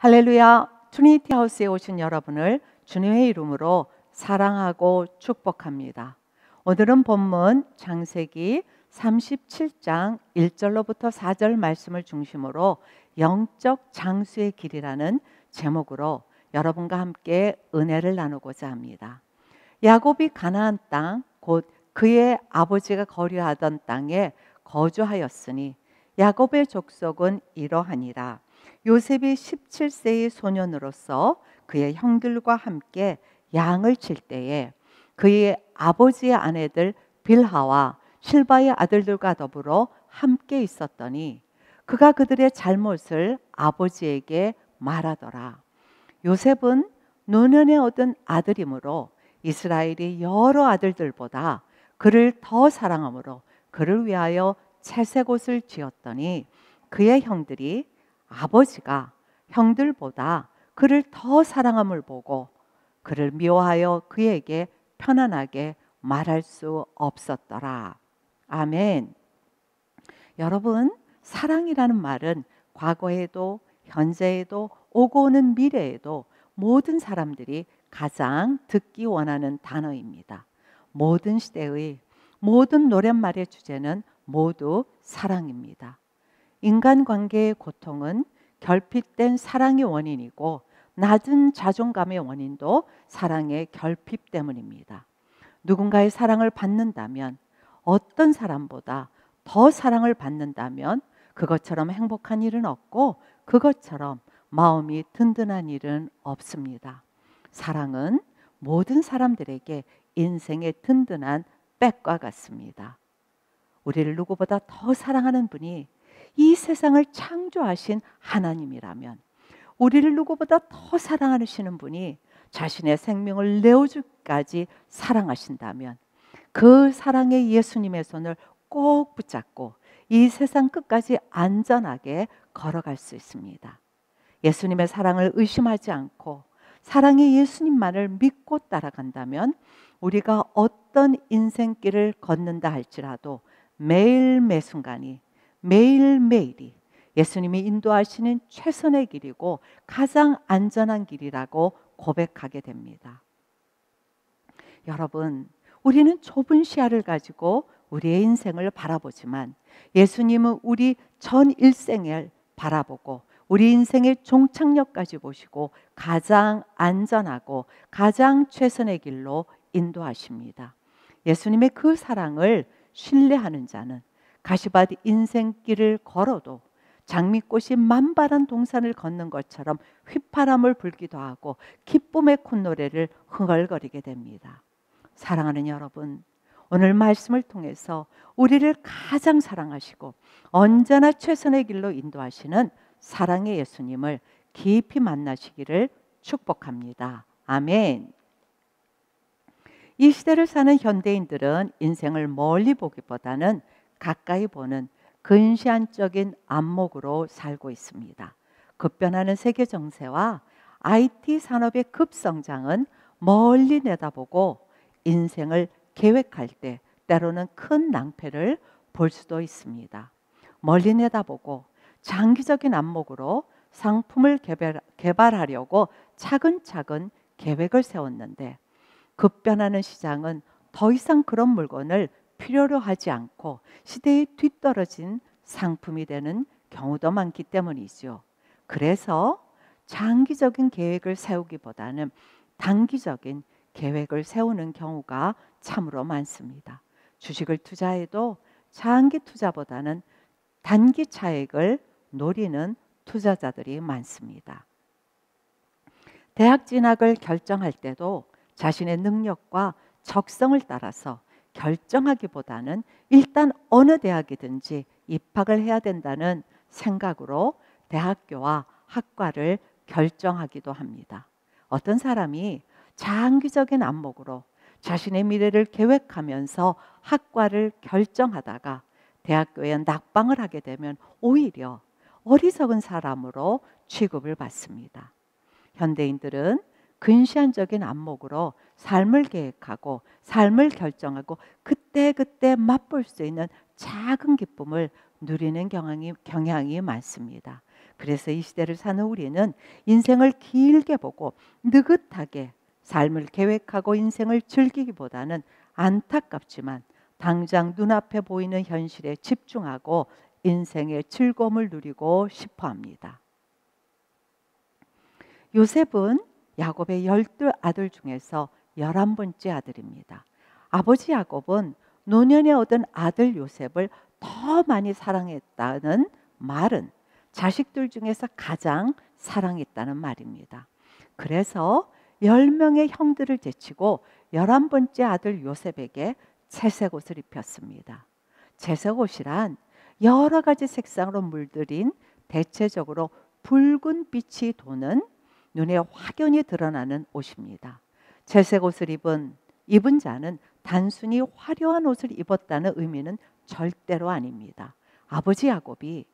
할렐루야 트리니티 하우스에 오신 여러분을 주님의 이름으로 사랑하고 축복합니다. 오늘은 본문 장세기 37장 1절로부터 4절 말씀을 중심으로 영적 장수의 길이라는 제목으로 여러분과 함께 은혜를 나누고자 합니다. 야곱이 가나안 땅 곧 그의 아버지가 거류하던 땅에 거주하였으니 야곱의 족속은 이러하니라 요셉이 17세의 소년으로서 그의 형들과 함께 양을 칠 때에 그의 아버지의 아내들 빌하와 실바의 아들들과 더불어 함께 있었더니 그가 그들의 잘못을 아버지에게 말하더라. 요셉은 노년에 얻은 아들이므로 이스라엘의 여러 아들들보다 그를 더 사랑함으로 그를 위하여 채색옷을 지었더니 그의 형들이 아버지가 형들보다 그를 더 사랑함을 보고 그를 미워하여 그에게 편안하게 말할 수 없었더라. 아멘. 여러분, 사랑이라는 말은 과거에도 현재에도 오고 오는 미래에도 모든 사람들이 가장 듣기 원하는 단어입니다. 모든 시대의 모든 노랫말의 주제는 모두 사랑입니다. 인간관계의 고통은 결핍된 사랑의 원인이고 낮은 자존감의 원인도 사랑의 결핍 때문입니다. 누군가의 사랑을 받는다면 어떤 사람보다 더 사랑을 받는다면 그것처럼 행복한 일은 없고 그것처럼 마음이 든든한 일은 없습니다. 사랑은 모든 사람들에게 인생의 든든한 백과 같습니다. 우리를 누구보다 더 사랑하는 분이 이 세상을 창조하신 하나님이라면 우리를 누구보다 더 사랑하시는 분이 자신의 생명을 내어주까지 사랑하신다면 그 사랑의 예수님의 손을 꼭 붙잡고 이 세상 끝까지 안전하게 걸어갈 수 있습니다. 예수님의 사랑을 의심하지 않고 사랑의 예수님만을 믿고 따라간다면 우리가 어떤 인생길을 걷는다 할지라도 매일 매 순간이 매일매일이 예수님이 인도하시는 최선의 길이고 가장 안전한 길이라고 고백하게 됩니다. 여러분, 우리는 좁은 시야를 가지고 우리의 인생을 바라보지만 예수님은 우리 전 일생을 바라보고 우리 인생의 종착역까지 보시고 가장 안전하고 가장 최선의 길로 인도하십니다. 예수님의 그 사랑을 신뢰하는 자는 가시밭 인생길을 걸어도 장미꽃이 만발한 동산을 걷는 것처럼 휘파람을 불기도 하고 기쁨의 콧노래를 흥얼거리게 됩니다. 사랑하는 여러분, 오늘 말씀을 통해서 우리를 가장 사랑하시고 언제나 최선의 길로 인도하시는 사랑의 예수님을 깊이 만나시기를 축복합니다. 아멘. 이 시대를 사는 현대인들은 인생을 멀리 보기보다는 가까이 보는 근시안적인 안목으로 살고 있습니다. 급변하는 세계 정세와 IT 산업의 급성장은 멀리 내다보고 인생을 계획할 때 때로는 큰 낭패를 볼 수도 있습니다. 멀리 내다보고 장기적인 안목으로 상품을 개발, 개발하려고 차근차근 계획을 세웠는데 급변하는 시장은 더 이상 그런 물건을 필요로 하지 않고 시대에 뒤떨어진 상품이 되는 경우도 많기 때문이죠. 그래서 장기적인 계획을 세우기보다는 단기적인 계획을 세우는 경우가 참으로 많습니다. 주식을 투자해도 장기 투자보다는 단기 차익을 노리는 투자자들이 많습니다. 대학 진학을 결정할 때도 자신의 능력과 적성을 따라서 결정하기보다는 일단 어느 대학이든지 입학을 해야 된다는 생각으로 대학교와 학과를 결정하기도 합니다. 어떤 사람이 장기적인 안목으로 자신의 미래를 계획하면서 학과를 결정하다가 대학교에 낙방을 하게 되면 오히려 어리석은 사람으로 취급을 받습니다. 현대인들은 근시안적인 안목으로 삶을 계획하고 삶을 결정하고 그때그때 맛볼 수 있는 작은 기쁨을 누리는 경향이, 경향이 많습니다. 그래서 이 시대를 사는 우리는 인생을 길게 보고 느긋하게 삶을 계획하고 인생을 즐기기보다는 안타깝지만 당장 눈앞에 보이는 현실에 집중하고 인생의 즐거움을 누리고 싶어 합니다. 요셉은 야곱의 열두 아들 중에서 열한 번째 아들입니다. 아버지 야곱은 노년에 얻은 아들 요셉을 더 많이 사랑했다는 말은 자식들 중에서 가장 사랑했다는 말입니다. 그래서 열명의 형들을 제치고 열한 번째 아들 요셉에게 채색 옷을 입혔습니다. 채색 옷이란 여러 가지 색상으로 물들인 대체적으로 붉은 빛이 도는 눈에 확연히 드러나는 옷입니다. 채색 옷을 입은 입은 자는 단순히 화려한 옷을 입었다는 의미는 절대로 아닙니다. 아버지 야곱이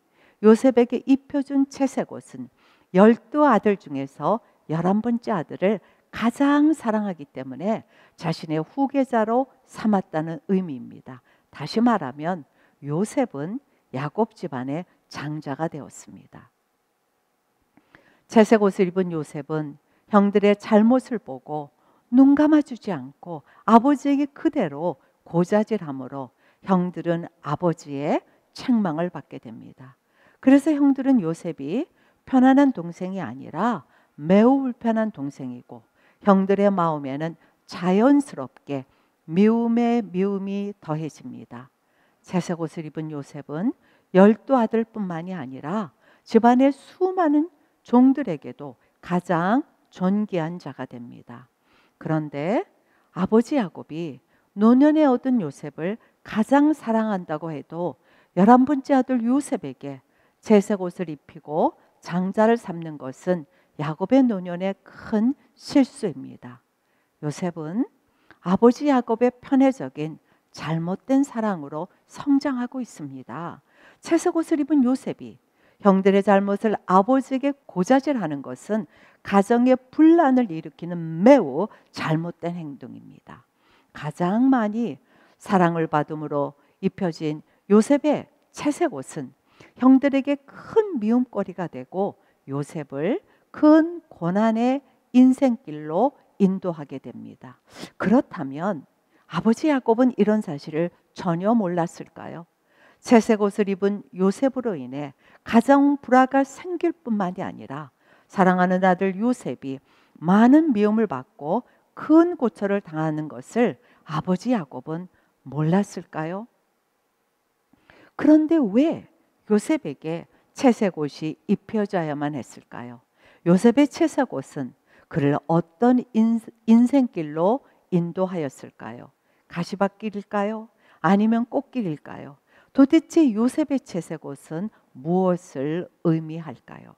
요셉에게 입혀준 채색 옷은 열두 아들 중에서 열한 번째 아들을 가장 사랑하기 때문에 자신의 후계자로 삼았다는 의미입니다. 다시 말하면 요셉은 야곱 집안의 장자가 되었습니다. 채색 옷을 입은 요셉은 형들의 잘못을 보고 눈 감아주지 않고 아버지에게 그대로 고자질함으로 형들은 아버지의 책망을 받게 됩니다. 그래서 형들은 요셉이 편안한 동생이 아니라 매우 불편한 동생이고 형들의 마음에는 자연스럽게 미움에 미움이 더해집니다. 채색 옷을 입은 요셉은 열두 아들뿐만이 아니라 집안의 수많은 종들에게도 가장 존귀한 자가 됩니다. 그런데 아버지 야곱이 노년에 얻은 요셉을 가장 사랑한다고 해도 열한 번째 아들 요셉에게 채색 옷을 입히고 장자를 삼는 것은 야곱의 노년의 큰 실수입니다. 요셉은 아버지 야곱의 편애적인 잘못된 사랑으로 성장하고 있습니다. 채색 옷을 입은 요셉이 형들의 잘못을 아버지에게 고자질하는 것은 가정의 분란을 일으키는 매우 잘못된 행동입니다. 가장 많이 사랑을 받음으로 입혀진 요셉의 채색 옷은 형들에게 큰 미움거리가 되고 요셉을 큰 고난의 인생길로 인도하게 됩니다. 그렇다면 아버지 야곱은 이런 사실을 전혀 몰랐을까요? 채색 옷을 입은 요셉으로 인해 가정 불화가 생길 뿐만이 아니라 사랑하는 아들 요셉이 많은 미움을 받고 큰 고초를 당하는 것을 아버지 야곱은 몰랐을까요? 그런데 왜 요셉에게 채색 옷이 입혀져야만 했을까요? 요셉의 채색 옷은 그를 어떤 인, 인생길로 인도하였을까요? 가시밭길일까요? 아니면 꽃길일까요? 도대체 요셉의 채색 옷은 무엇을 의미할까요?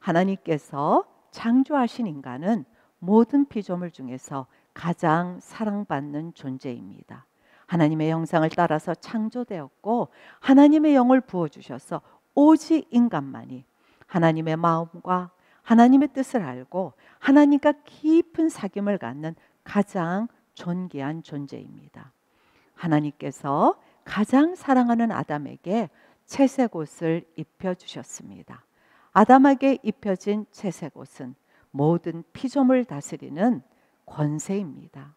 하나님께서 창조하신 인간은 모든 피조물 중에서 가장 사랑받는 존재입니다. 하나님의 형상을 따라서 창조되었고 하나님의 영을 부어 주셔서 오직 인간만이 하나님의 마음과 하나님의 뜻을 알고 하나님과 깊은 사귐을 갖는 가장 존귀한 존재입니다. 하나님께서 가장 사랑하는 아담에게 채색 옷을 입혀 주셨습니다. 아담에게 입혀진 채색 옷은 모든 피조물 다스리는 권세입니다.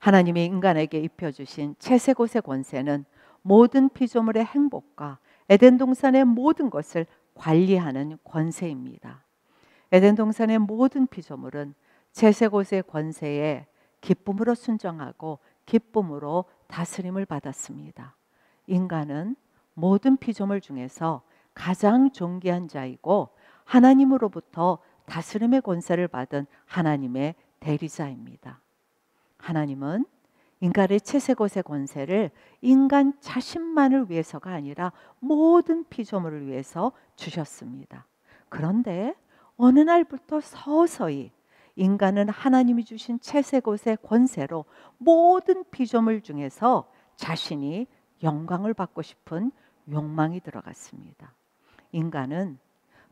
하나님이 인간에게 입혀 주신 채색 옷의 권세는 모든 피조물의 행복과 에덴 동산의 모든 것을 관리하는 권세입니다. 에덴 동산의 모든 피조물은 채색 옷의 권세에 기쁨으로 순종하고 기쁨으로 다스림을 받았습니다. 인간은 모든 피조물 중에서 가장 존귀한 자이고 하나님으로부터 다스림의 권세를 받은 하나님의 대리자입니다. 하나님은 인간의 채색옷의 권세를 인간 자신만을 위해서가 아니라 모든 피조물을 위해서 주셨습니다. 그런데 어느 날부터 서서히 인간은 하나님이 주신 채색옷의 권세로 모든 피조물 중에서 자신이 영광을 받고 싶은 욕망이 들어갔습니다. 인간은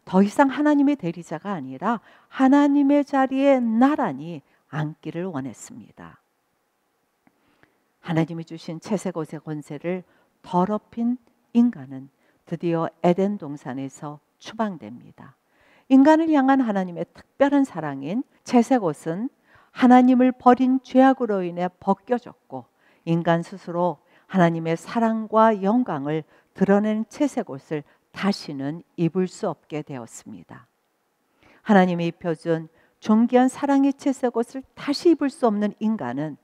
더 이상 하나님의 대리자가 아니라 하나님의 자리에 나란히 앉기를 원했습니다. 하나님이 주신 채색옷의 권세를 더럽힌 인간은 드디어 에덴 동산에서 추방됩니다. 인간을 향한 하나님의 특별한 사랑인 채색 옷은 하나님을 버린 죄악으로 인해 벗겨졌고 인간 스스로 하나님의 사랑과 영광을 드러낸 채색 옷을 다시는 입을 수 없게 되었습니다. 하나님이 입혀준 존귀한 사랑의 채색 옷을 다시 입을 수 없는 인간은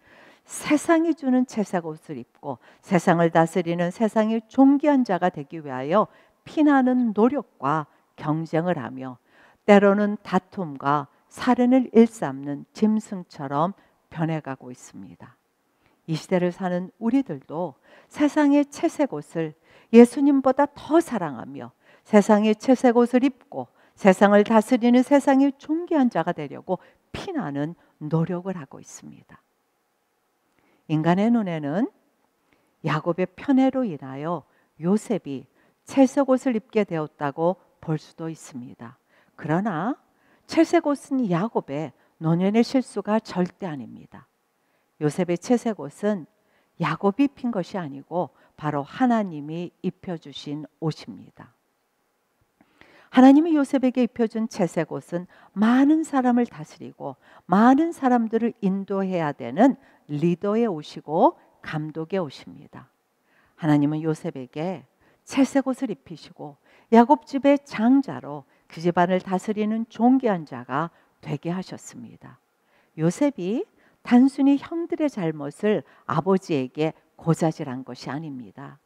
세상이 주는 채색 옷을 입고 세상을 다스리는 세상의 존귀한 자가 되기 위하여 피나는 노력과 경쟁을 하며 때로는 다툼과 살인을 일삼는 짐승처럼 변해가고 있습니다. 이 시대를 사는 우리들도 세상의 채색 옷을 예수님보다 더 사랑하며 세상의 채색 옷을 입고 세상을 다스리는 세상의 존귀한 자가 되려고 피나는 노력을 하고 있습니다. 인간의 눈에는 야곱의 편애로 인하여 요셉이 채색 옷을 입게 되었다고 볼 수도 있습니다. 그러나 채색옷은 야곱의 노년의 실수가 절대 아닙니다. 요셉의 채색옷은 야곱이 입 것이 아니고 바로 하나님이 입혀주신 옷입니다. 하나님이 요셉에게 입혀준 채색옷은 많은 사람을 다스리고 많은 사람들을 인도해야 되는 리더의 옷이고 감독의 옷입니다. 하나님은 요셉에게 채색옷을 입히시고 야곱 집의 장자로 그 집안을 다스리는 존귀한 자가 되게 하셨습니다. 요셉이 단순히 형들의 잘못을 아버지에게 고자질한 것이 아닙니다.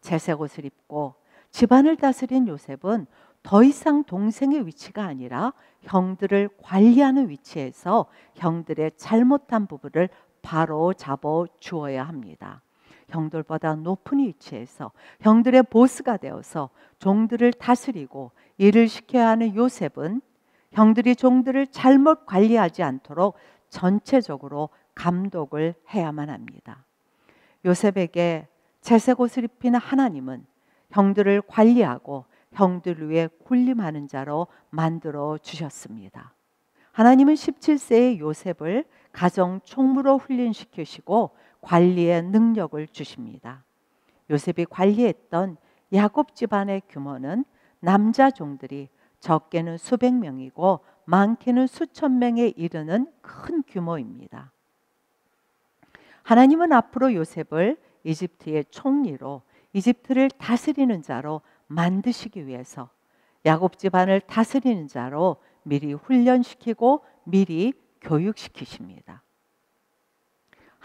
재색 옷을 입고 집안을 다스린 요셉은 더 이상 동생의 위치가 아니라 형들을 관리하는 위치에서 형들의 잘못한 부분을 바로 잡아 주어야 합니다. 형들보다 높은 위치에서 형들의 보스가 되어서 종들을 다스리고 일을 시켜야 하는 요셉은 형들이 종들을 잘못 관리하지 않도록 전체적으로 감독을 해야만 합니다. 요셉에게 채색 옷을 입힌 하나님은 형들을 관리하고 형들 위에 군림하는 자로 만들어 주셨습니다. 하나님은 17세의 요셉을 가정 총무로 훈련시키시고 관리의 능력을 주십니다. 요셉이 관리했던 야곱 집안의 규모는 남자 종들이 적게는 수백 명이고 많게는 수천 명에 이르는 큰 규모입니다. 하나님은 앞으로 요셉을 이집트의 총리로 이집트를 다스리는 자로 만드시기 위해서 야곱 집안을 다스리는 자로 미리 훈련시키고 미리 교육시키십니다.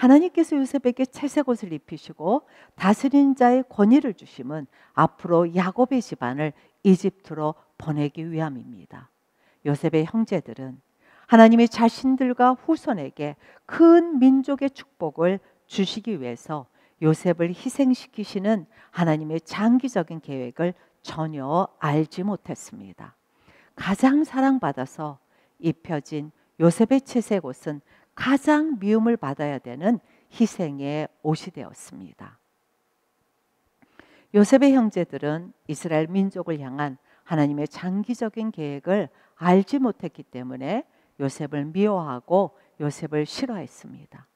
하나님께서 요셉에게 채색 옷을 입히시고 다스린 자의 권위를 주심은 앞으로 야곱의 집안을 이집트로 보내기 위함입니다. 요셉의 형제들은 하나님이 자신들과 후손에게 큰 민족의 축복을 주시기 위해서 요셉을 희생시키시는 하나님의 장기적인 계획을 전혀 알지 못했습니다. 가장 사랑받아서 입혀진 요셉의 채색옷은 가장 미움을 받아야 되는 희생의 옷이 되었습니다. 요셉의 형제들은 이스라엘 민족을 향한 하나님의 장기적인 계획을 알지 못했기 때문에 요셉을 미워하고 요셉을 싫어했습니다.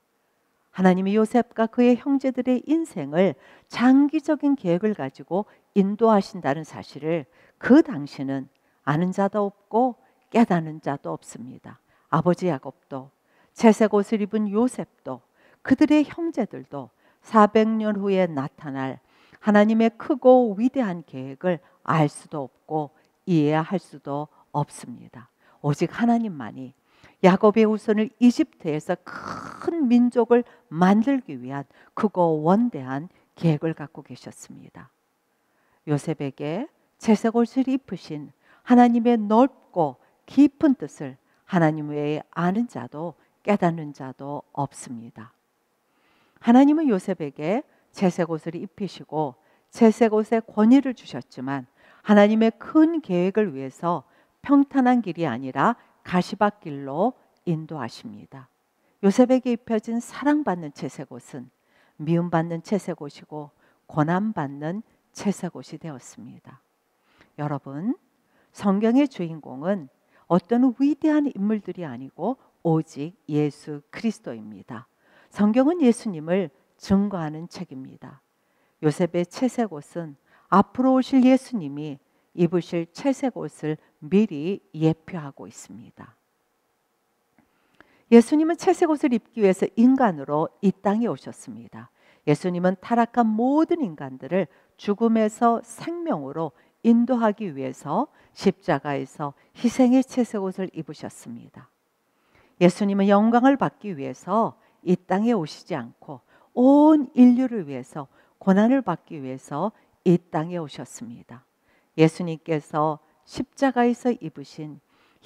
하나님이 요셉과 그의 형제들의 인생을 장기적인 계획을 가지고 인도하신다는 사실을 그 당시는 아는 자도 없고 깨닫는 자도 없습니다. 아버지 야곱도 채색 옷을 입은 요셉도 그들의 형제들도 400년 후에 나타날 하나님의 크고 위대한 계획을 알 수도 없고 이해할 수도 없습니다. 오직 하나님만이 야곱의 후손을 이집트에서 큰 민족을 만들기 위한 크고 원대한 계획을 갖고 계셨습니다. 요셉에게 채색 옷을 입으신 하나님의 넓고 깊은 뜻을 하나님 외에 아는 자도 깨닫는 자도 없습니다. 하나님은 요셉에게 채색 옷을 입히시고 채색 옷의 권위를 주셨지만 하나님의 큰 계획을 위해서 평탄한 길이 아니라 가시밭길로 인도하십니다. 요셉에게 입혀진 사랑받는 채색 옷은 미움받는 채색 옷이고 고난받는 채색 옷이 되었습니다. 여러분, 성경의 주인공은 어떤 위대한 인물들이 아니고 오직 예수 그리스도입니다. 성경은 예수님을 증거하는 책입니다. 요셉의 채색 옷은 앞으로 오실 예수님이 입으실 채색 옷을 미리 예표하고 있습니다. 예수님은 채색 옷을 입기 위해서 인간으로 이 땅에 오셨습니다. 예수님은 타락한 모든 인간들을 죽음에서 생명으로 인도하기 위해서 십자가에서 희생의 채색 옷을 입으셨습니다. 예수님은 영광을 받기 위해서 이 땅에 오시지 않고 온 인류를 위해서 고난을 받기 위해서 이 땅에 오셨습니다. 예수님께서 십자가에서 입으신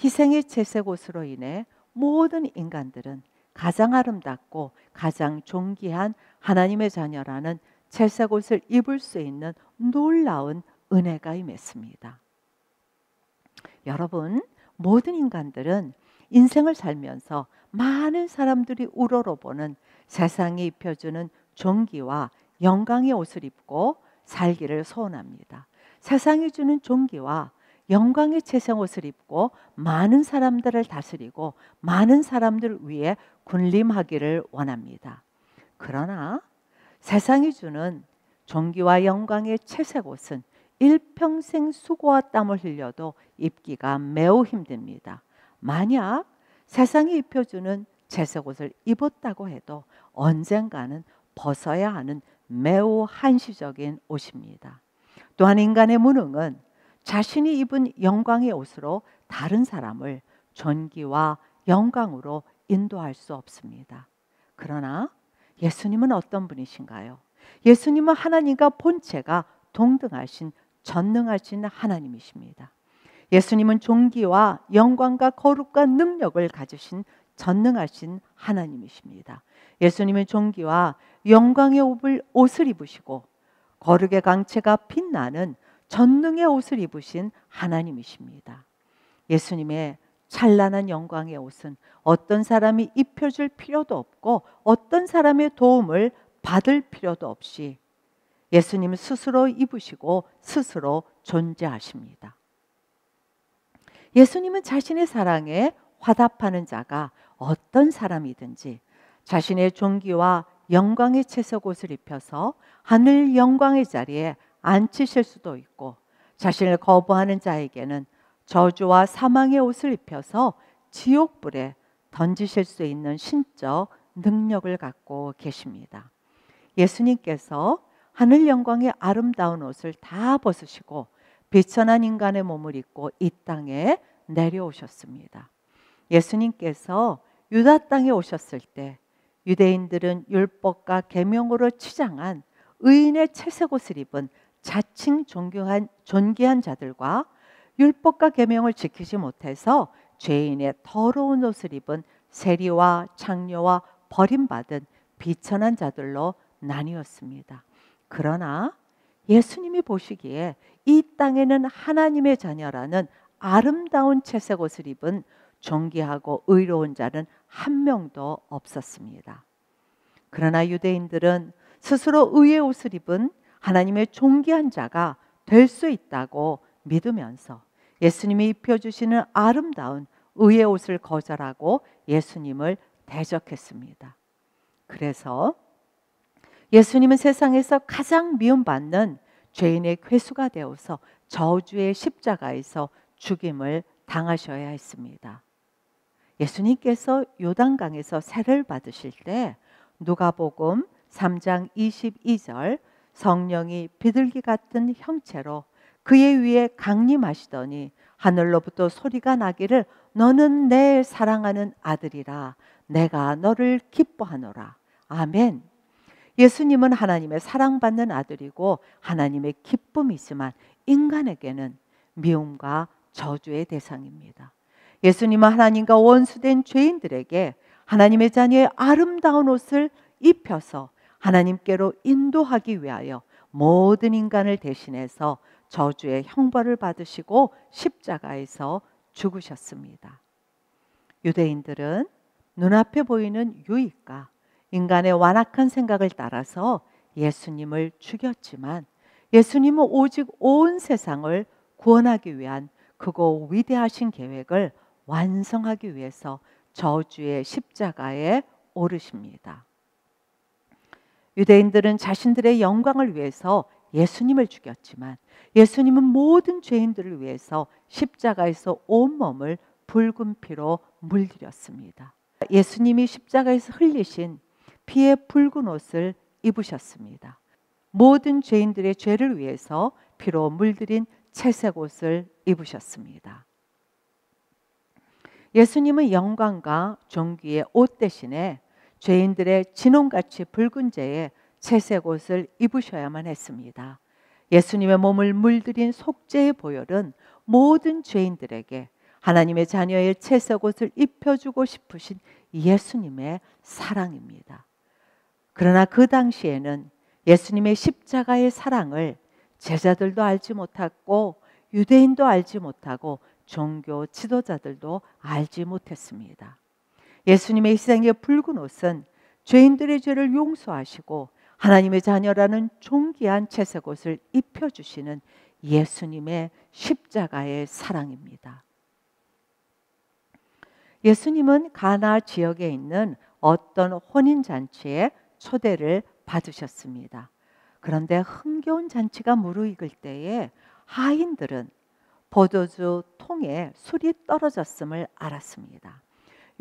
희생의 채색 옷으로 인해 모든 인간들은 가장 아름답고 가장 존귀한 하나님의 자녀라는 채색 옷을 입을 수 있는 놀라운 은혜가 임했습니다. 여러분, 모든 인간들은 인생을 살면서 많은 사람들이 우러러보는 세상이 입혀주는 종기와 영광의 옷을 입고 살기를 소원합니다. 세상이 주는 존귀와 영광의 채색 옷을 입고 많은 사람들을 다스리고 많은 사람들 위에 군림하기를 원합니다. 그러나 세상이 주는 존귀와 영광의 채색 옷은 일평생 수고와 땀을 흘려도 입기가 매우 힘듭니다. 만약 세상이 입혀주는 채색 옷을 입었다고 해도 언젠가는 벗어야 하는 매우 한시적인 옷입니다. 또한 인간의 무능은 자신이 입은 영광의 옷으로 다른 사람을 존귀와 영광으로 인도할 수 없습니다. 그러나 예수님은 어떤 분이신가요? 예수님은 하나님과 본체가 동등하신 전능하신 하나님이십니다. 예수님은 종기와 영광과 거룩과 능력을 가지신 전능하신 하나님이십니다. 예수님은 종기와 영광의 옷을 입으시고 거룩의 광채가 빛나는 전능의 옷을 입으신 하나님이십니다. 예수님의 찬란한 영광의 옷은 어떤 사람이 입혀줄 필요도 없고 어떤 사람의 도움을 받을 필요도 없이 예수님 스스로 입으시고 스스로 존재하십니다. 예수님은 자신의 사랑에 화답하는 자가 어떤 사람이든지 자신의 종기와 영광의 채색옷을 입혀서 하늘 영광의 자리에 앉히실 수도 있고 자신을 거부하는 자에게는 저주와 사망의 옷을 입혀서 지옥불에 던지실 수 있는 신적 능력을 갖고 계십니다. 예수님께서 하늘 영광의 아름다운 옷을 다 벗으시고 비천한 인간의 몸을 입고 이 땅에 내려오셨습니다. 예수님께서 유다 땅에 오셨을 때 유대인들은 율법과 계명으로 치장한 의인의 채색옷을 입은 자칭 존경한 존귀한 자들과 율법과 계명을 지키지 못해서 죄인의 더러운 옷을 입은 세리와 창녀와 버림받은 비천한 자들로 나뉘었습니다. 그러나 예수님이 보시기에 이 땅에는 하나님의 자녀라는 아름다운 채색 옷을 입은 존기하고 의로운 자는 한 명도 없었습니다. 그러나 유대인들은 스스로 의의 옷을 입은 하나님의 존귀한 자가 될 수 있다고 믿으면서 예수님이 입혀주시는 아름다운 의의 옷을 거절하고 예수님을 대적했습니다. 그래서 예수님은 세상에서 가장 미움받는 죄인의 괴수가 되어서 저주의 십자가에서 죽임을 당하셔야 했습니다. 예수님께서 요단강에서 세를 받으실 때 누가복음 3장 22절 성령이 비둘기 같은 형체로 그의 위에 강림하시더니 하늘로부터 소리가 나기를 너는 내 사랑하는 아들이라 내가 너를 기뻐하노라. 아멘. 예수님은 하나님의 사랑받는 아들이고 하나님의 기쁨이지만 인간에게는 미움과 저주의 대상입니다. 예수님은 하나님과 원수된 죄인들에게 하나님의 자녀의 아름다운 옷을 입혀서 하나님께로 인도하기 위하여 모든 인간을 대신해서 저주의 형벌을 받으시고 십자가에서 죽으셨습니다. 유대인들은 눈앞에 보이는 유익과 인간의 완악한 생각을 따라서 예수님을 죽였지만 예수님은 오직 온 세상을 구원하기 위한 그고 위대하신 계획을 완성하기 위해서 저주의 십자가에 오르십니다. 유대인들은 자신들의 영광을 위해서 예수님을 죽였지만 예수님은 모든 죄인들을 위해서 십자가에서 온몸을 붉은 피로 물들였습니다. 예수님이 십자가에서 흘리신 피의 붉은 옷을 입으셨습니다. 모든 죄인들의 죄를 위해서 피로 물들인 채색 옷을 입으셨습니다. 예수님은 영광과 존귀의 옷 대신에 죄인들의 진홍같이 붉은 죄의 채색 옷을 입으셔야만 했습니다. 예수님의 몸을 물들인 속죄의 보혈은 모든 죄인들에게 하나님의 자녀의 채색 옷을 입혀주고 싶으신 예수님의 사랑입니다. 그러나 그 당시에는 예수님의 십자가의 사랑을 제자들도 알지 못했고 유대인도 알지 못하고 종교 지도자들도 알지 못했습니다. 예수님의 희생의 붉은 옷은 죄인들의 죄를 용서하시고 하나님의 자녀라는 존귀한 채색 옷을 입혀 주시는 예수님의 십자가의 사랑입니다. 예수님은 가나 지역에 있는 어떤 혼인 잔치에 초대를 받으셨습니다. 그런데 흥겨운 잔치가 무르익을 때에 하인들은 보도주 통에 술이 떨어졌음을 알았습니다.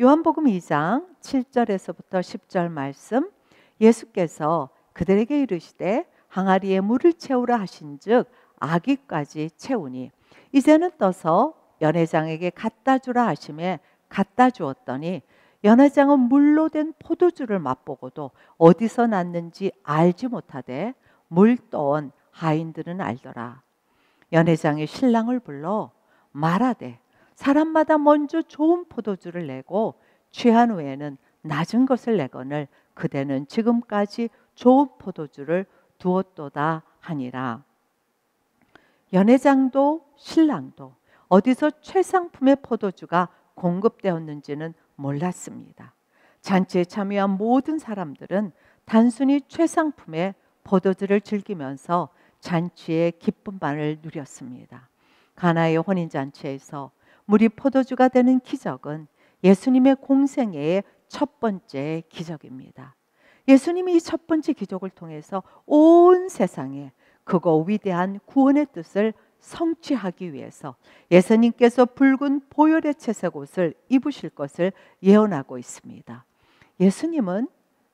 요한복음 2장 7절에서부터 10절 말씀 예수께서 그들에게 이르시되 항아리에 물을 채우라 하신즉 아기까지 채우니 이제는 떠서 연회장에게 갖다 주라 하심에 갖다 주었더니 연하장은 물로 된 포도주를 맛보고도 어디서 났는지 알지 못하되 물 떠온 하인들은 알더라. 연회장이 신랑을 불러 말하되 사람마다 먼저 좋은 포도주를 내고 취한 후에는 낮은 것을 내거늘 그대는 지금까지 좋은 포도주를 두었도다 하니라. 연회장도 신랑도 어디서 최상품의 포도주가 공급되었는지는 몰랐습니다. 잔치에 참여한 모든 사람들은 단순히 최상품의 버도들을 즐기면서 잔치의 기쁨만을 누렸습니다. 가나의 혼인 잔치에서 물이 포도주가 되는 기적은 예수님의 공생애의 첫 번째 기적입니다. 예수님이 이 첫 번째 기적을 통해서 온 세상에 그거 위대한 구원의 뜻을 성취하기 위해서 예수님께서 붉은 보혈의 채색 옷을 입으실 것을 예언하고 있습니다. 예수님은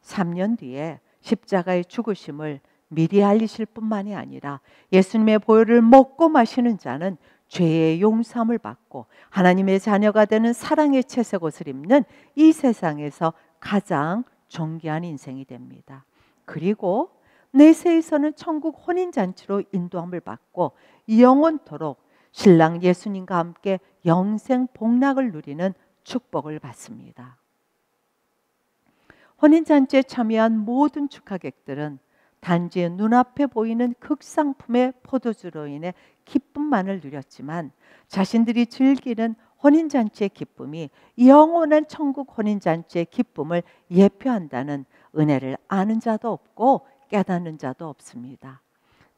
3년 뒤에 십자가의 죽으심을 미리 알리실 뿐만이 아니라 예수님의 보혈을 먹고 마시는 자는 죄의 용서함을 받고 하나님의 자녀가 되는 사랑의 채색 옷을 입는 이 세상에서 가장 존귀한 인생이 됩니다. 그리고 내세에서는 천국 혼인잔치로 인도함을 받고 영원토록 신랑 예수님과 함께 영생 복락을 누리는 축복을 받습니다. 혼인잔치에 참여한 모든 축하객들은 단지 눈앞에 보이는 극상품의 포도주로 인해 기쁨만을 누렸지만 자신들이 즐기는 혼인잔치의 기쁨이 영원한 천국 혼인잔치의 기쁨을 예표한다는 은혜를 아는 자도 없고 깨닫는 자도 없습니다.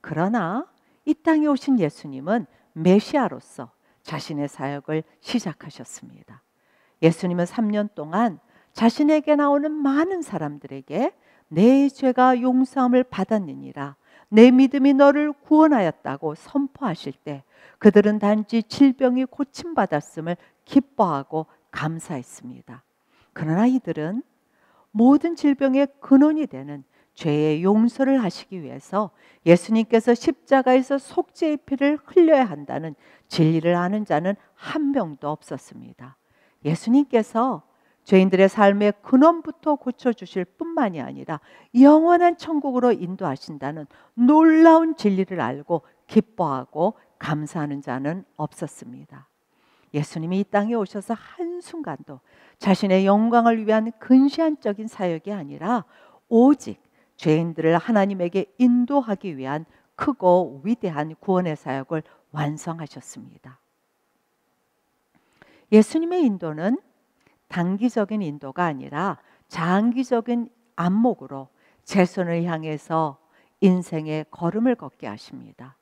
그러나 이 땅에 오신 예수님은 메시아로서 자신의 사역을 시작하셨습니다. 예수님은 3년 동안 자신에게 나오는 많은 사람들에게 내 죄가 용서함을 받았느니라 내 믿음이 너를 구원하였다고 선포하실 때 그들은 단지 질병이 고침받았음을 기뻐하고 감사했습니다. 그러나 이들은 모든 질병의 근원이 되는 죄의 용서를 하시기 위해서 예수님께서 십자가에서 속죄의 피를 흘려야 한다는 진리를 아는 자는 한 명도 없었습니다. 예수님께서 죄인들의 삶의 근원부터 고쳐 주실 뿐만이 아니라 영원한 천국으로 인도하신다는 놀라운 진리를 알고 기뻐하고 감사하는 자는 없었습니다. 예수님이 이 땅에 오셔서 한순간도 자신의 영광을 위한 근시안적인 사역이 아니라 오직 죄인들을 하나님에게 인도하기 위한 크고 위대한 구원의 사역을 완성하셨습니다. 예수님의 인도는 단기적인 인도가 아니라 장기적인 안목으로 제손을 향해서 인생의 걸음을 걷게 하십니다.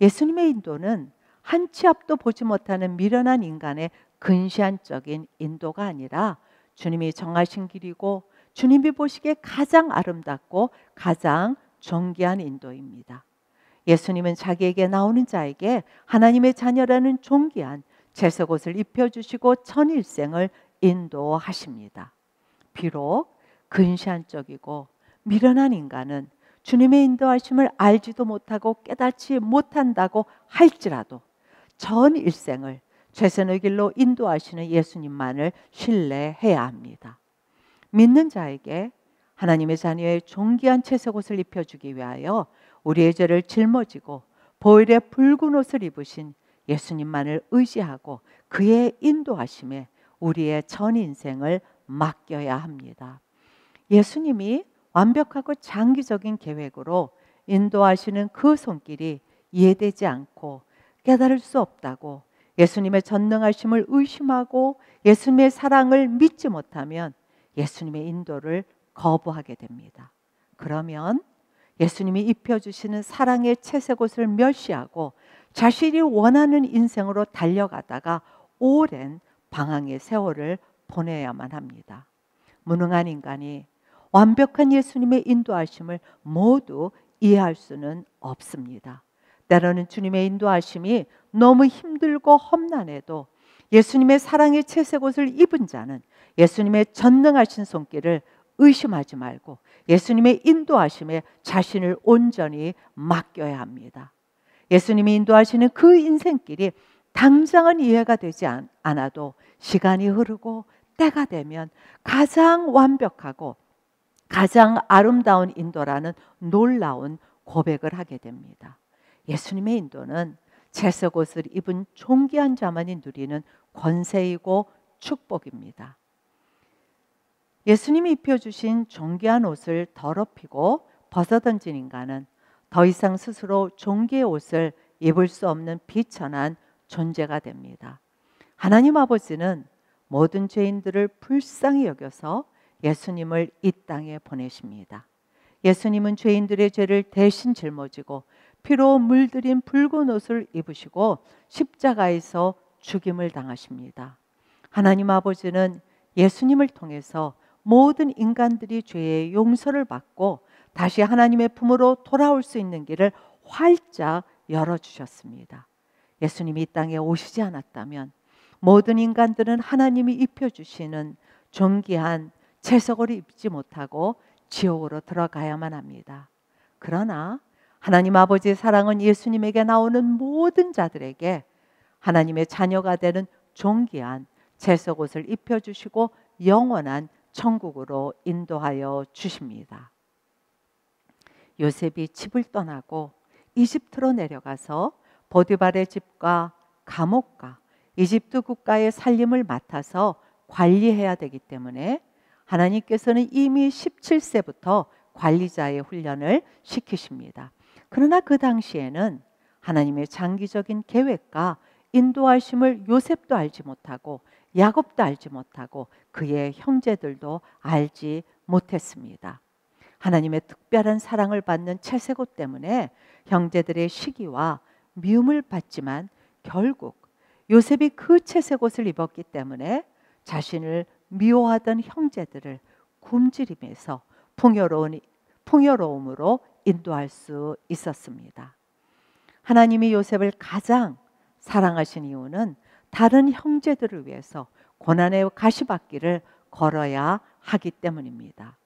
예수님의 인도는 한 치 앞도 보지 못하는 미련한 인간의 근시안적인 인도가 아니라 주님이 정하신 길이고 주님이 보시기에 가장 아름답고 가장 존귀한 인도입니다. 예수님은 자기에게 나오는 자에게 하나님의 자녀라는 존귀한 제석옷을 입혀주시고 천일생을 인도하십니다. 비록 근시안적이고 미련한 인간은 주님의 인도하심을 알지도 못하고 깨닫지 못한다고 할지라도 전 일생을 최선의 길로 인도하시는 예수님만을 신뢰해야 합니다. 믿는 자에게 하나님의 자녀의 존귀한 채색옷을 입혀주기 위하여 우리의 죄를 짊어지고 보일의 붉은 옷을 입으신 예수님만을 의지하고 그의 인도하심에 우리의 전 인생을 맡겨야 합니다. 예수님이 완벽하고 장기적인 계획으로 인도하시는 그 손길이 이해되지 않고 깨달을 수 없다고 예수님의 전능하심을 의심하고 예수님의 사랑을 믿지 못하면 예수님의 인도를 거부하게 됩니다. 그러면 예수님이 입혀주시는 사랑의 채색옷을 멸시하고 자신이 원하는 인생으로 달려가다가 오랜 방황의 세월을 보내야만 합니다. 무능한 인간이 완벽한 예수님의 인도하심을 모두 이해할 수는 없습니다. 때로는 주님의 인도하심이 너무 힘들고 험난해도 예수님의 사랑의 채색옷을 입은 자는 예수님의 전능하신 손길을 의심하지 말고 예수님의 인도하심에 자신을 온전히 맡겨야 합니다. 예수님이 인도하시는 그 인생길이 당장은 이해가 되지 않아도 시간이 흐르고 때가 되면 가장 완벽하고 가장 아름다운 인도라는 놀라운 고백을 하게 됩니다. 예수님의 인도는 채색 옷을 입은 존귀한 자만이 누리는 권세이고 축복입니다. 예수님이 입혀주신 존귀한 옷을 더럽히고 벗어던진 인간은 더 이상 스스로 존귀의 옷을 입을 수 없는 비천한 존재가 됩니다. 하나님 아버지는 모든 죄인들을 불쌍히 여겨서 예수님을 이 땅에 보내십니다. 예수님은 죄인들의 죄를 대신 짊어지고 피로 물들인 붉은 옷을 입으시고 십자가에서 죽임을 당하십니다. 하나님 아버지는 예수님을 통해서 모든 인간들이 죄의 용서를 받고 다시 하나님의 품으로 돌아올 수 있는 길을 활짝 열어주셨습니다. 예수님이 이 땅에 오시지 않았다면 모든 인간들은 하나님이 입혀주시는 존귀한 채석을 입지 못하고 지옥으로 들어가야만 합니다. 그러나 하나님 아버지의 사랑은 예수님에게 나오는 모든 자들에게 하나님의 자녀가 되는 존귀한 채석옷을 입혀주시고 영원한 천국으로 인도하여 주십니다. 요셉이 집을 떠나고 이집트로 내려가서 보디발의 집과 감옥과 이집트 국가의 살림을 맡아서 관리해야 되기 때문에 하나님께서는 이미 17세부터 관리자의 훈련을 시키십니다. 그러나 그 당시에는 하나님의 장기적인 계획과 인도하심을 요셉도 알지 못하고 야곱도 알지 못하고 그의 형제들도 알지 못했습니다. 하나님의 특별한 사랑을 받는 채세고 때문에 형제들의 시기와 미움을 받지만 결국 요셉이 그 채색옷을 입었기 때문에 자신을 미워하던 형제들을 굶주림에서 풍요로운 풍요로움으로 인도할 수 있었습니다. 하나님이 요셉을 가장 사랑하신 이유는 다른 형제들을 위해서 고난의 가시밭길을 걸어야 하기 때문입니다.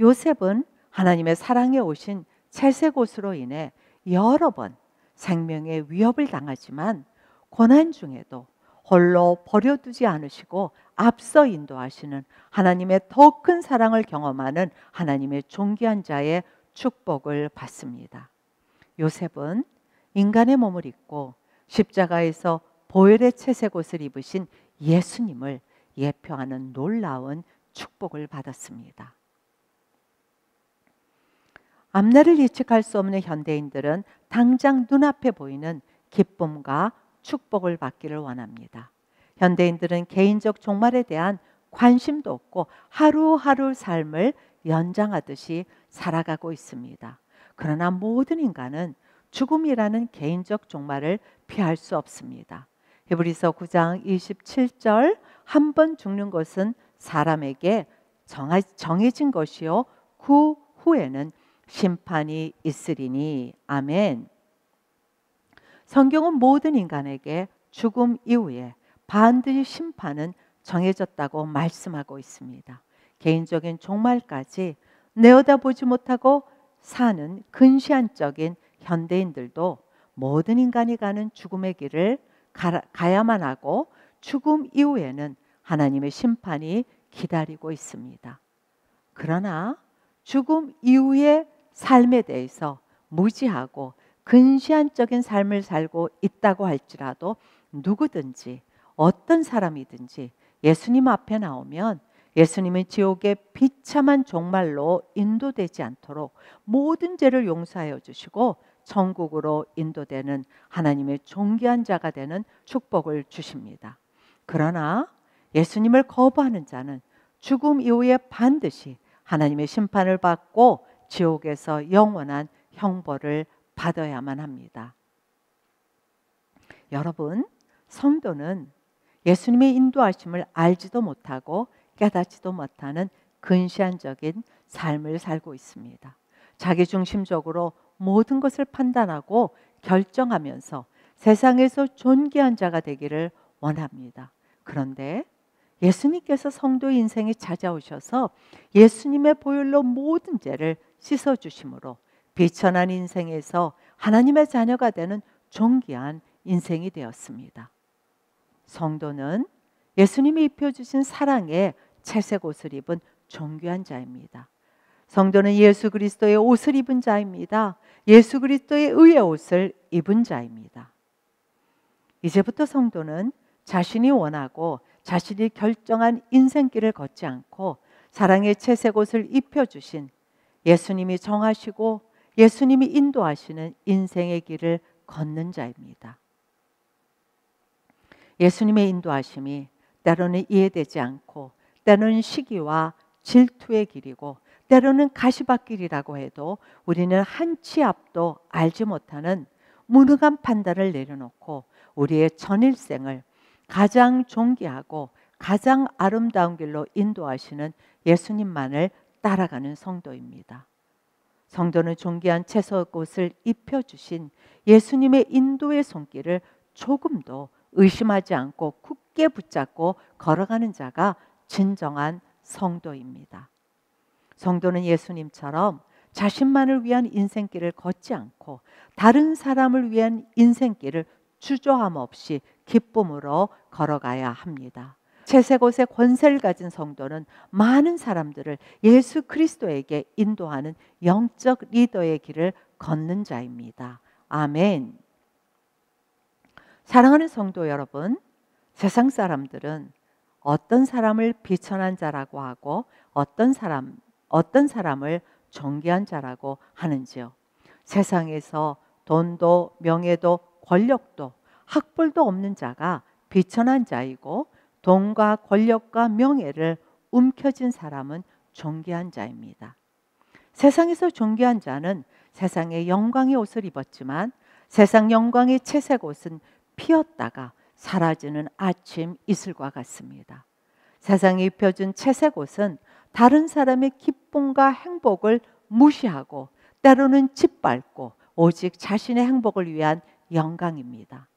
요셉은 하나님의 사랑에 오신 채색옷으로 인해 여러 번 생명의 위협을 당하지만 고난 중에도 홀로 버려두지 않으시고 앞서 인도하시는 하나님의 더 큰 사랑을 경험하는 하나님의 존귀한 자의 축복을 받습니다. 요셉은 인간의 몸을 입고 십자가에서 보혈의 채색 옷을 입으신 예수님을 예표하는 놀라운 축복을 받았습니다. 앞날을 예측할 수 없는 현대인들은 당장 눈앞에 보이는 기쁨과 축복을 받기를 원합니다. 현대인들은 개인적 종말에 대한 관심도 없고 하루하루 삶을 연장하듯이 살아가고 있습니다. 그러나 모든 인간은 죽음이라는 개인적 종말을 피할 수 없습니다. 히브리서 9장 27절 한 번 죽는 것은 사람에게 정해진 것이요 그 후에는 심판이 있으리니 아멘. 성경은 모든 인간에게 죽음 이후에 반드시 심판은 정해졌다고 말씀하고 있습니다. 개인적인 종말까지 내어다보지 못하고 사는 근시안적인 현대인들도 모든 인간이 가는 죽음의 길을 가야만 하고 죽음 이후에는 하나님의 심판이 기다리고 있습니다. 그러나 죽음 이후의 삶에 대해서 무지하고 근시안적인 삶을 살고 있다고 할지라도 누구든지 어떤 사람이든지 예수님 앞에 나오면 예수님의 지옥의 비참한 종말로 인도되지 않도록 모든 죄를 용서하여 주시고 천국으로 인도되는 하나님의 존귀한 자가 되는 축복을 주십니다. 그러나 예수님을 거부하는 자는 죽음 이후에 반드시 하나님의 심판을 받고 지옥에서 영원한 형벌을 받아야만 합니다. 여러분, 성도는 예수님의 인도하심을 알지도 못하고 깨닫지도 못하는 근시안적인 삶을 살고 있습니다. 자기 중심적으로 모든 것을 판단하고 결정하면서 세상에서 존귀한 자가 되기를 원합니다. 그런데 예수님께서 성도 인생에 찾아오셔서 예수님의 보혈로 모든 죄를 씻어 주심으로 비천한 인생에서 하나님의 자녀가 되는 존귀한 인생이 되었습니다. 성도는 예수님이 입혀주신 사랑에 채색 옷을 입은 정교한 자입니다. 성도는 예수 그리스도의 옷을 입은 자입니다. 예수 그리스도의 의의 옷을 입은 자입니다. 이제부터 성도는 자신이 원하고 자신이 결정한 인생길을 걷지 않고 사랑의 채색 옷을 입혀주신 예수님이 정하시고 예수님이 인도하시는 인생의 길을 걷는 자입니다. 예수님의 인도하심이 때로는 이해되지 않고 때로는 시기와 질투의 길이고 때로는 가시밭길이라고 해도 우리는 한 치 앞도 알지 못하는 무능한 판단을 내려놓고 우리의 전일생을 가장 존귀하고 가장 아름다운 길로 인도하시는 예수님만을 따라가는 성도입니다. 성도는 존귀한 채소 꽃을 입혀주신 예수님의 인도의 손길을 조금도 의심하지 않고 굳게 붙잡고 걸어가는 자가 진정한 성도입니다. 성도는 예수님처럼 자신만을 위한 인생길을 걷지 않고 다른 사람을 위한 인생길을 주저함 없이 기쁨으로 걸어가야 합니다. 채색옷의 권세를 가진 성도는 많은 사람들을 예수 그리스도에게 인도하는 영적 리더의 길을 걷는 자입니다. 아멘. 사랑하는 성도 여러분, 세상 사람들은 어떤 사람을 비천한 자라고 하고 어떤 사람 어떤 사람을 존귀한 자라고 하는지요. 세상에서 돈도 명예도 권력도 학벌도 없는 자가 비천한 자이고 돈과 권력과 명예를 움켜쥔 사람은 존귀한 자입니다. 세상에서 존귀한 자는 세상의 영광의 옷을 입었지만 세상 영광의 채색 옷은 피었다가 사라지는 아침 이슬과 같습니다. 세상이 입혀준 채색 옷은 다른 사람의 기쁨과 행복을 무시하고 때로는 짓밟고 오직 자신의 행복을 위한 영광입니다.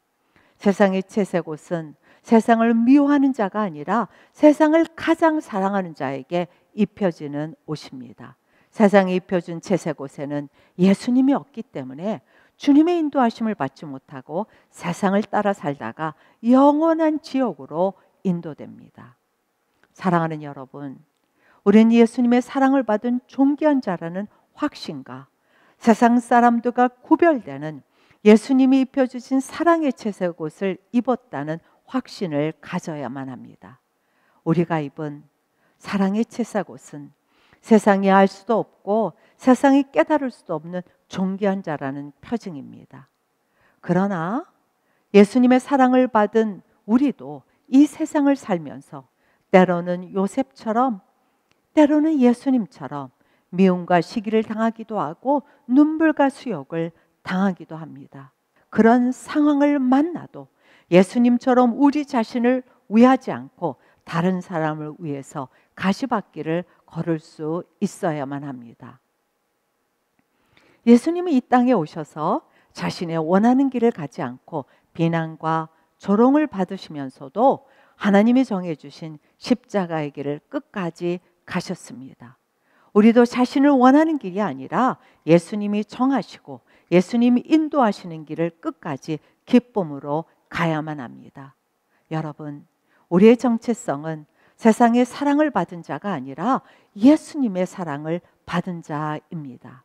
세상의 채색 옷은 세상을 미워하는 자가 아니라 세상을 가장 사랑하는 자에게 입혀지는 옷입니다. 세상에 입혀준 채색 옷에는 예수님이 없기 때문에 주님의 인도하심을 받지 못하고 세상을 따라 살다가 영원한 지옥으로 인도됩니다. 사랑하는 여러분, 우리는 예수님의 사랑을 받은 존귀한 자라는 확신과 세상 사람들과 구별되는 예수님이 입혀주신 사랑의 채색 옷을 입었다는 확신을 가져야만 합니다. 우리가 입은 사랑의 채색 옷은 세상이 알 수도 없고 세상이 깨달을 수도 없는 존귀한 자라는 표징입니다. 그러나 예수님의 사랑을 받은 우리도 이 세상을 살면서 때로는 요셉처럼 때로는 예수님처럼 미움과 시기를 당하기도 하고 눈물과 수욕을 당하기도 합니다. 그런 상황을 만나도 예수님처럼 우리 자신을 위하지 않고 다른 사람을 위해서 가시밭길을 걸을 수 있어야만 합니다. 예수님이 이 땅에 오셔서 자신의 원하는 길을 가지 않고 비난과 조롱을 받으시면서도 하나님이 정해주신 십자가의 길을 끝까지 가셨습니다. 우리도 자신을 원하는 길이 아니라 예수님이 정하시고 예수님이 인도하시는 길을 끝까지 기쁨으로 가야만 합니다. 여러분, 우리의 정체성은 세상의 사랑을 받은 자가 아니라 예수님의 사랑을 받은 자입니다.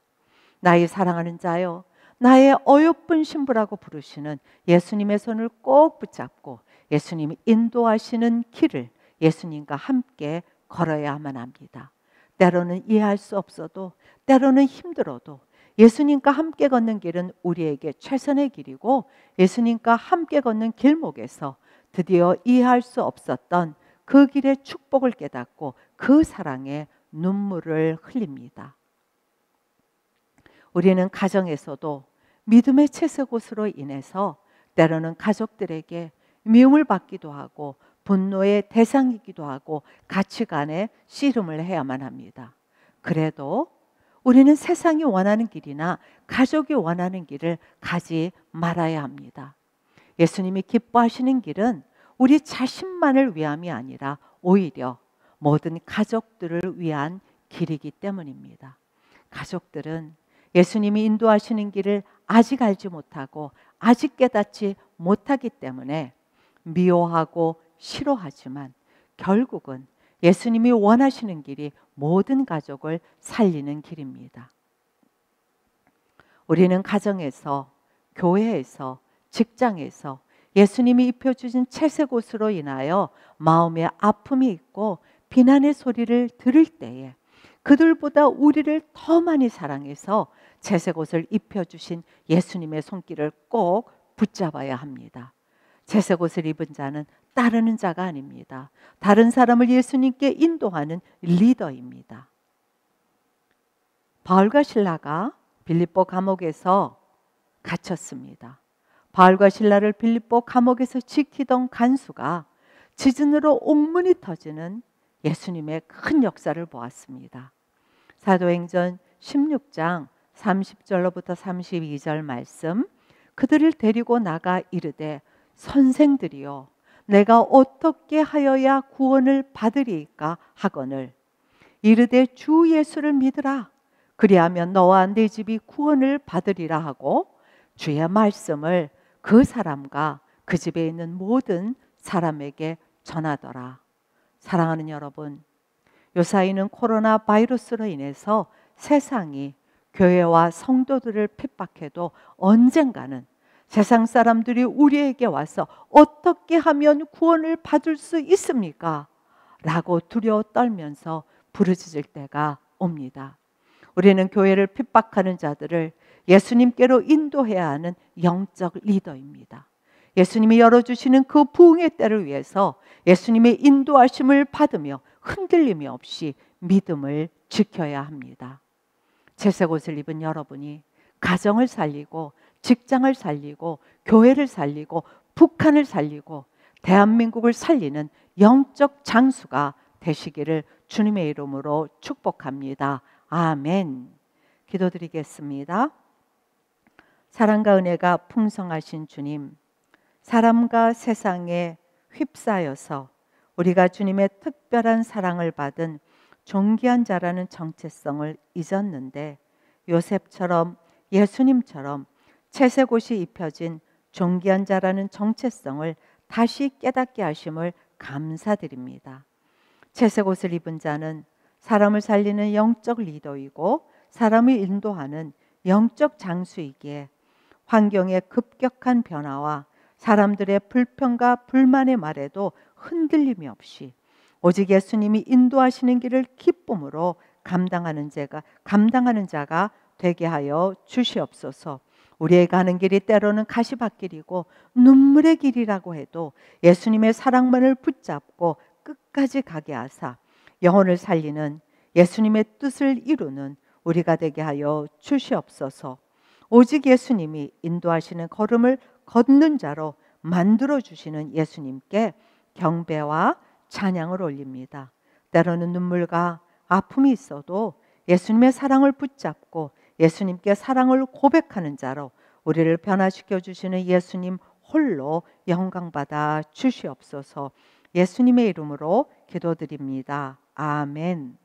나의 사랑하는 자여 나의 어여쁜 신부라고 부르시는 예수님의 손을 꼭 붙잡고 예수님이 인도하시는 길을 예수님과 함께 걸어야만 합니다. 때로는 이해할 수 없어도 때로는 힘들어도 예수님과 함께 걷는 길은 우리에게 최선의 길이고 예수님과 함께 걷는 길목에서 드디어 이해할 수 없었던 그 길의 축복을 깨닫고 그 사랑에 눈물을 흘립니다. 우리는 가정에서도 믿음의 채색옷으로 인해서 때로는 가족들에게 미움을 받기도 하고 분노의 대상이기도 하고 가치관에 씨름을 해야만 합니다. 그래도 우리는 세상이 원하는 길이나 가족이 원하는 길을 가지 말아야 합니다. 예수님이 기뻐하시는 길은 우리 자신만을 위함이 아니라 오히려 모든 가족들을 위한 길이기 때문입니다. 가족들은 예수님이 인도하시는 길을 아직 알지 못하고 아직 깨닫지 못하기 때문에 미워하고 싫어하지만 결국은 예수님이 원하시는 길이 모든 가족을 살리는 길입니다. 우리는 가정에서, 교회에서, 직장에서 예수님이 입혀주신 채색 옷으로 인하여 마음의 아픔이 있고 비난의 소리를 들을 때에 그들보다 우리를 더 많이 사랑해서 재색 옷을 입혀주신 예수님의 손길을 꼭 붙잡아야 합니다. 재색 옷을 입은 자는 따르는 자가 아닙니다. 다른 사람을 예수님께 인도하는 리더입니다. 바울과 신라가 빌립보 감옥에서 갇혔습니다. 바울과 신라를 빌립보 감옥에서 지키던 간수가 지진으로 옥문이 터지는 예수님의 큰 역사를 보았습니다. 사도행전 16장 30절로부터 32절 말씀 그들을 데리고 나가 이르되 선생들이여 내가 어떻게 하여야 구원을 받으리까 하거늘 이르되 주 예수를 믿으라 그리하면 너와 네 집이 구원을 받으리라 하고 주의 말씀을 그 사람과 그 집에 있는 모든 사람에게 전하더라 사랑하는 여러분, 요사이는 코로나 바이러스로 인해서 세상이 교회와 성도들을 핍박해도 언젠가는 세상 사람들이 우리에게 와서 어떻게 하면 구원을 받을 수 있습니까? 라고 두려워 떨면서 부르짖을 때가 옵니다. 우리는 교회를 핍박하는 자들을 예수님께로 인도해야 하는 영적 리더입니다. 예수님이 열어주시는 그 부흥의 때를 위해서 예수님의 인도하심을 받으며 흔들림이 없이 믿음을 지켜야 합니다. 채색 옷을 입은 여러분이 가정을 살리고 직장을 살리고 교회를 살리고 북한을 살리고 대한민국을 살리는 영적 장수가 되시기를 주님의 이름으로 축복합니다. 아멘. 기도드리겠습니다. 사랑과 은혜가 풍성하신 주님, 사람과 세상에 휩싸여서 우리가 주님의 특별한 사랑을 받은 존귀한 자라는 정체성을 잊었는데 요셉처럼 예수님처럼 채색 옷이 입혀진 존귀한 자라는 정체성을 다시 깨닫게 하심을 감사드립니다. 채색 옷을 입은 자는 사람을 살리는 영적 리더이고 사람을 인도하는 영적 장수이기에 환경의 급격한 변화와 사람들의 불평과 불만의 말에도 흔들림이 없이 오직 예수님이 인도하시는 길을 기쁨으로 감당하는 자가 감당하는 자가 되게 하여 주시옵소서. 우리의 가는 길이 때로는 가시밭길이고 눈물의 길이라고 해도 예수님의 사랑만을 붙잡고 끝까지 가게 하사 영혼을 살리는 예수님의 뜻을 이루는 우리가 되게 하여 주시옵소서. 오직 예수님이 인도하시는 걸음을 걷는 자로 만들어 주시는 예수님께 경배와 찬양을 올립니다. 때로는 눈물과 아픔이 있어도 예수님의 사랑을 붙잡고 예수님께 사랑을 고백하는 자로 우리를 변화시켜 주시는 예수님 홀로 영광 받아 주시옵소서. 예수님의 이름으로 기도드립니다. 아멘.